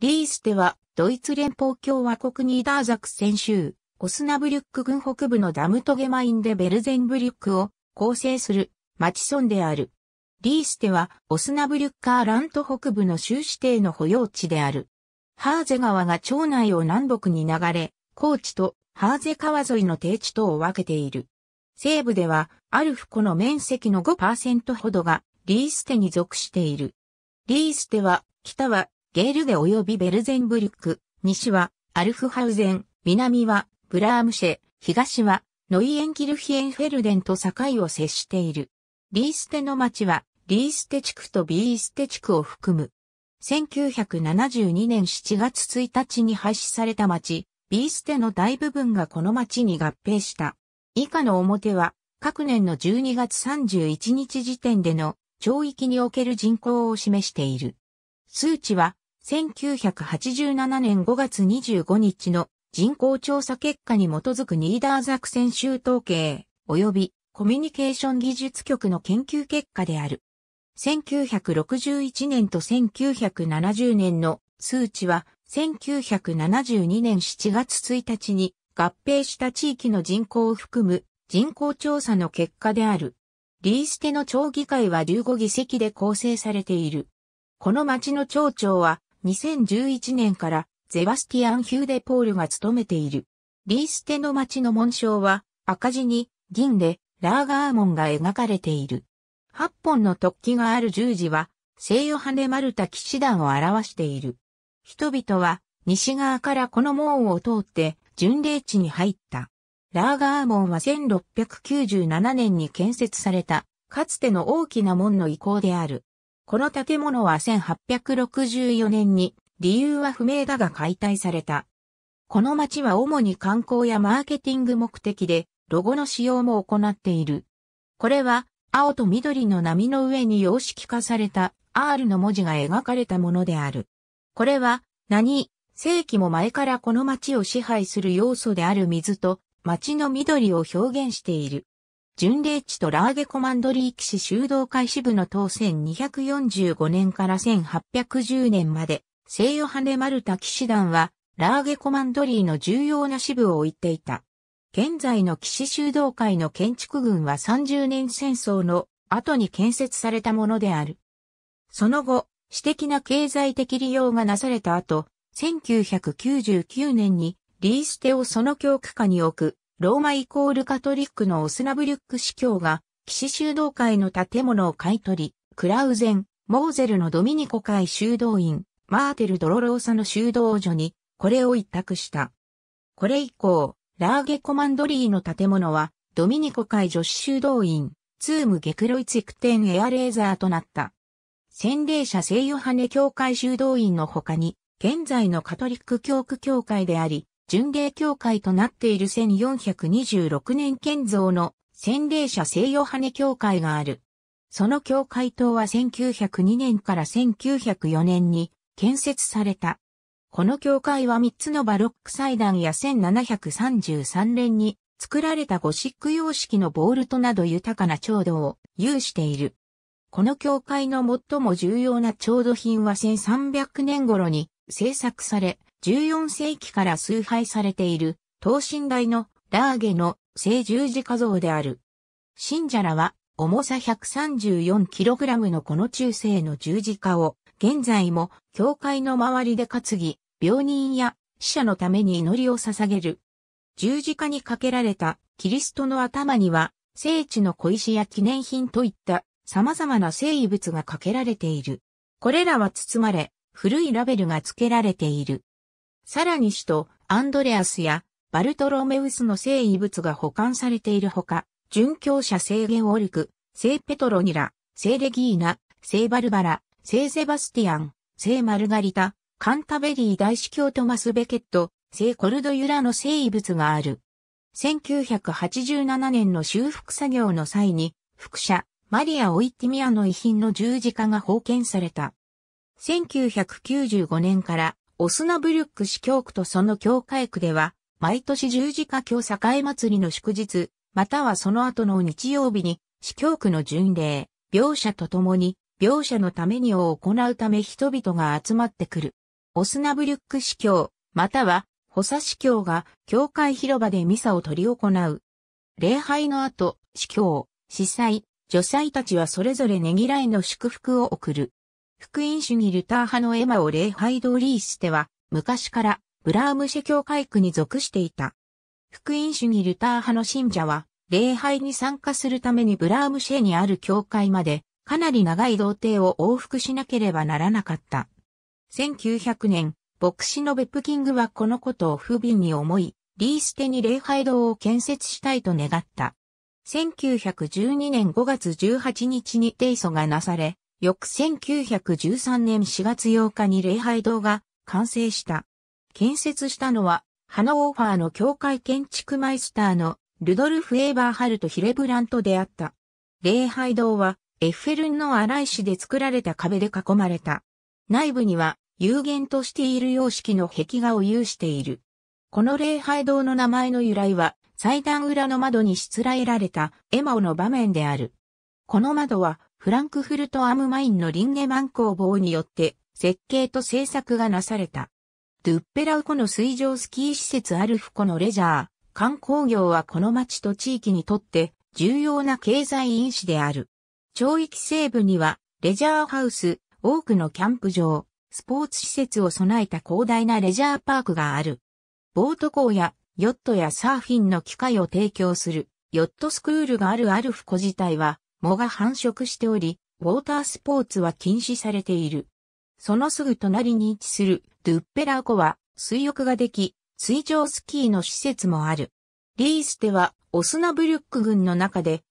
リーステは、ドイツ連邦共和国ニーダーザクセン州、オスナブリュック郡北部のダムトゲマインでベルゼンブリュックを構成する町村である。リーステは、オスナブリュッカーラント北部の州指定の保養地である。ハーゼ川が町内を南北に流れ、高地とハーゼ川沿いの低地とを分けている。西部では、アルフ湖の面積の5%ほどが、リーステに属している。リーステは、北はゲールデ及びベルゼンブリック、西はアルフハウゼン、南はブラームシェ、東はノイエンキルヒエンフェルデンと境を接している。リーステの町はリーステ地区とビーステ地区を含む。1972年7月1日に廃止された町、ビーステの大部分がこの町に合併した。以下の表は、各年の12月31日時点での、町域における人口を示している。数値は、1987年5月25日の人口調査結果に基づくニーダーザクセン州統計、及びコミュニケーション技術局の研究結果である。1961年と1970年の数値は1972年7月1日に合併した地域の人口を含む人口調査の結果である。リーステの町議会は15議席で構成されている。この町の町長は2011年からゼバスティアン・ヒューデ・ポールが務めている。リーステの町の紋章は赤字に銀でラーガーモンが描かれている。8本の突起がある十字は西ヨハネ・マルタ騎士団を表している。人々は西側からこの門を通って巡礼地に入った。ラーガーンは1697年に建設された、かつての大きな門の遺構である。この建物は1864年に理由は不明だが解体された。この町は主に観光やマーケティング目的でロゴの使用も行っている。これは青と緑の波の上に様式化された R の文字が描かれたものである。これは何世紀も前からこの町を支配する要素である水と町の緑を表現している。巡礼地とラーゲコマンドリー騎士修道会支部の当選245年から1810年まで、西ヨハネ・マルタ騎士団は、ラーゲコマンドリーの重要な支部を置いていた。現在の騎士修道会の建築群は30年戦争の後に建設されたものである。その後、私的な経済的利用がなされた後、1999年にリーステをその教区下に置くローマイコールカトリックのオスナブリュック司教が、騎士修道会の建物を買い取り、クラウゼン、モーゼルのドミニコ会修道院、マーテル・ドロローサの修道所に、これを一択した。これ以降、ラーゲコマンドリーの建物は、ドミニコ会女子修道院、ツーム・ゲクロイツエクテン・エアレーザーとなった。洗礼者聖ヨハネ教会修道院の他に、現在のカトリック教区教会であり、巡礼教会となっている1426年建造の洗礼者西ヨハネ教会がある。その教会塔は1902年から1904年に建設された。この教会は3つのバロック祭壇や1733年に作られたゴシック様式のボールトなど豊かな調度を有している。この教会の最も重要な調度品は1300年頃に制作され、14世紀から崇拝されている、等身大のラーゲの聖十字架像である。信者らは、重さ 134kg のこの中世の十字架を、現在も教会の周りで担ぎ、病人や死者のために祈りを捧げる。十字架にかけられたキリストの頭には、聖地の小石や記念品といった様々な聖遺物がかけられている。これらは包まれ、古いラベルが付けられている。さらに首都アンドレアスやバルトロメウスの聖遺物が保管されているほか、殉教者聖ゲオルク、聖ペトロニラ、聖レギーナ、聖バルバラ、聖セバスティアン、聖マルガリタ、カンタベリー大司教トマス・ベケット、聖コルドユラの聖遺物がある。1987年の修復作業の際に、副社、マリア・オイティミアの遺品の十字架が封建された。1995年からオスナブリュック市教区とその教会区では、毎年十字架教境祭りの祝日、またはその後の日曜日に、市教区の巡礼、描写とともに、描写のためにを行うため人々が集まってくる。オスナブリュック市教、または、補佐市教が、教会広場でミサを取り行う。礼拝の後、市教、司祭、女祭たちはそれぞれねぎらいの祝福を送る。福音主義ルター派のエマを礼拝通りしては、昔からブラームシェ教会区に属していた。福音主義ルター派の信者は、礼拝に参加するためにブラームシェにある教会まで、かなり長い道程を往復しなければならなかった。1900年、牧師のベップキングはこのことを不憫に思い、リーステに礼拝堂を建設したいと願った。1912年5月18日に提訴がなされ、翌1913年4月8日に礼拝堂が完成した。建設したのは、ハノーファーの教会建築マイスターのルドルフ・エーバーハルト・ヒレブラントであった。礼拝堂は、エッフェルンの荒石で作られた壁で囲まれた。内部には、有限としている様式の壁画を有している。この礼拝堂の名前の由来は、祭壇裏の窓にしつらえられたエマオの場面である。この窓はフランクフルト・アム・マインのリンネマン工房によって設計と制作がなされた。ドゥッペラウコの水上スキー施設アルフコのレジャー、観光業はこの町と地域にとって重要な経済因子である。町域西部にはレジャーハウス、多くのキャンプ場、スポーツ施設を備えた広大なレジャーパークがある。ボート港やヨットやサーフィンの機会を提供するヨットスクールがあるアルフコ自体は藻が繁殖しており、ウォータースポーツは禁止されている。そのすぐ隣に位置するドゥッペラー湖は水浴ができ、水上スキーの施設もある。リーステはオスナブルック群の中で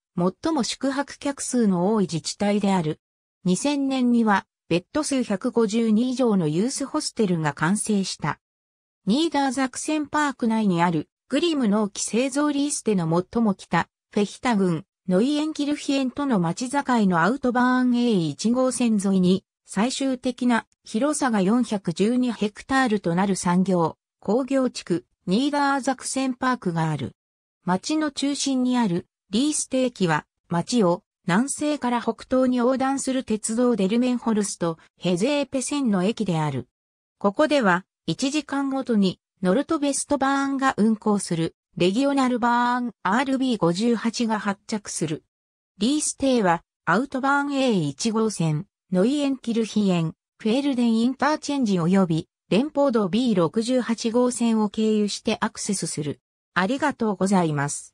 最も宿泊客数の多い自治体である。2000年にはベッド数152以上のユースホステルが完成した。ニーダーザクセンパーク内にあるグリムの機製造リーステの最も北、フェヒタ群、ノイエンキルヒエンとの町境のアウトバーン A1 号線沿いに、最終的な広さが412ヘクタールとなる産業、工業地区、ニーダーザクセンパークがある。町の中心にあるリーステーキは、町を南西から北東に横断する鉄道デルメンホルスとヘゼーペ線の駅である。ここでは、1時間ごとに、ノルトベストバーンが運行するレギオナルバーン RB58 が発着する。リース停は、アウトバーン A1 号線、ノイエンキルヒエン、フェールデンインターチェンジ及び、連邦道 B68 号線を経由してアクセスする。ありがとうございます。